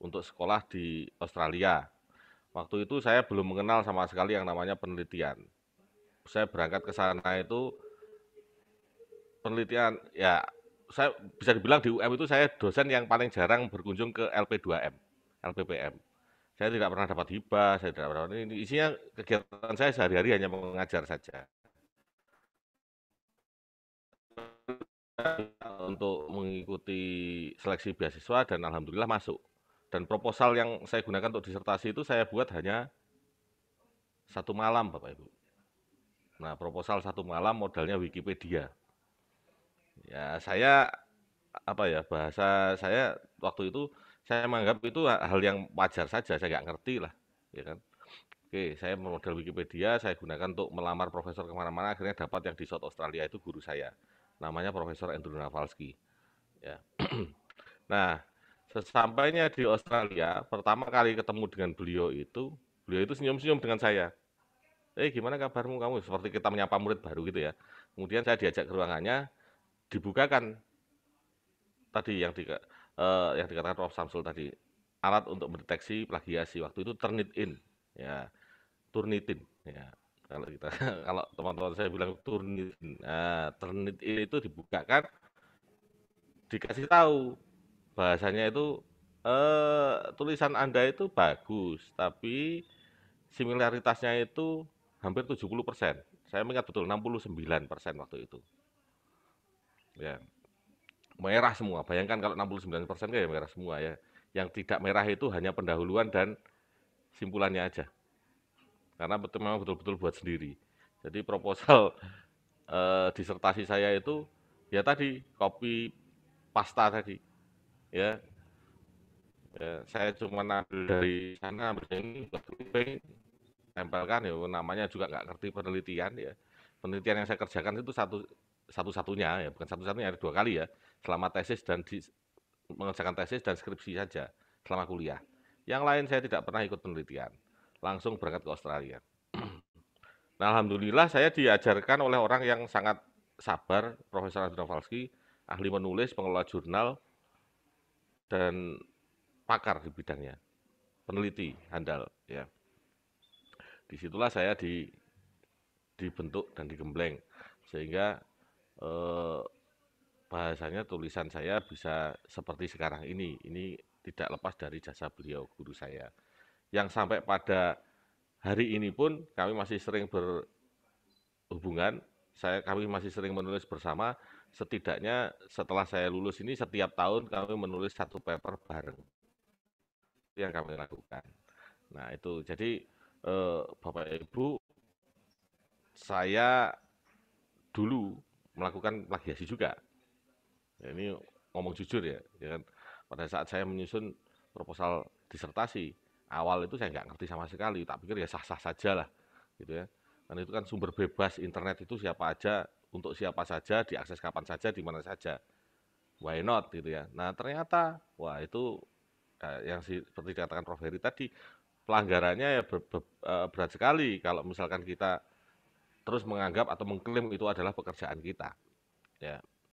untuk sekolah di Australia. Waktu itu saya belum mengenal sama sekali yang namanya penelitian. Saya berangkat ke sana itu penelitian ya saya bisa dibilang di UM itu saya dosen yang paling jarang berkunjung ke LP2M, LPPM. Saya tidak pernah dapat hibah, saya tidak pernah ini isinya kegiatan saya sehari-hari hanya mengajar saja. Untuk mengikuti seleksi beasiswa dan alhamdulillah masuk. Dan proposal yang saya gunakan untuk disertasi itu saya buat hanya satu malam, Bapak Ibu. Nah, proposal satu malam modalnya Wikipedia. Ya, saya apa ya bahasa saya waktu itu saya menganggap itu hal yang wajar saja, saya nggak ngerti lah, ya kan. Oke, saya model Wikipedia, saya gunakan untuk melamar profesor kemana-mana, akhirnya dapat yang di South Australia itu guru saya, namanya Profesor Andrew Navalsky. Ya. nah, Sesampainya di Australia, pertama kali ketemu dengan beliau itu, beliau itu senyum-senyum dengan saya. Eh, gimana kabarmu kamu? Seperti kita menyapa murid baru gitu ya. Kemudian saya diajak ke ruangannya, dibukakan tadi yang di, eh, yang dikatakan Prof Samsul tadi, alat untuk mendeteksi plagiasi waktu itu Turnitin ya. Turnitin ya kalau kita kalau teman-teman saya bilang turnitin nah, turnitin itu dibukakan dikasih tahu bahasanya itu eh, tulisan Anda itu bagus, tapi similaritasnya itu hampir 70 persen. Saya ingat betul 69 persen waktu itu. Ya, merah semua. Bayangkan kalau 69 persen kayak merah semua ya. Yang tidak merah itu hanya pendahuluan dan simpulannya aja. Karena betul memang betul-betul buat sendiri. Jadi proposal eh, disertasi saya itu ya tadi kopi pasta tadi ya, ya saya cuma ambil dari sana berarti tempelkan ya namanya juga nggak ngerti penelitian ya penelitian yang saya kerjakan itu satu satu-satunya ya bukan satu-satunya ada dua kali ya selama tesis dan di, mengerjakan tesis dan skripsi saja selama kuliah yang lain saya tidak pernah ikut penelitian langsung berangkat ke Australia nah alhamdulillah saya diajarkan oleh orang yang sangat sabar Profesor Valsky, ahli menulis pengelola jurnal dan pakar di bidangnya, peneliti handal. Ya. Disitulah saya di, dibentuk dan digembleng sehingga eh, bahasanya tulisan saya bisa seperti sekarang ini. Ini tidak lepas dari jasa beliau guru saya. Yang sampai pada hari ini pun kami masih sering berhubungan saya kami masih sering menulis bersama. Setidaknya setelah saya lulus ini setiap tahun kami menulis satu paper bareng. Itu yang kami lakukan. Nah itu jadi eh, Bapak Ibu saya dulu melakukan plagiasi juga. Ya, ini ngomong jujur ya, ya kan? pada saat saya menyusun proposal disertasi awal itu saya nggak ngerti sama sekali, tak pikir ya sah-sah saja lah, gitu ya. Kan itu kan sumber bebas internet itu siapa aja, untuk siapa saja, diakses kapan saja, di mana saja. Why not gitu ya. Nah, ternyata wah itu ya, yang seperti dikatakan Prof Heri tadi pelanggarannya ya ber, ber, e, berat sekali kalau misalkan kita terus menganggap atau mengklaim itu adalah pekerjaan kita. Ya,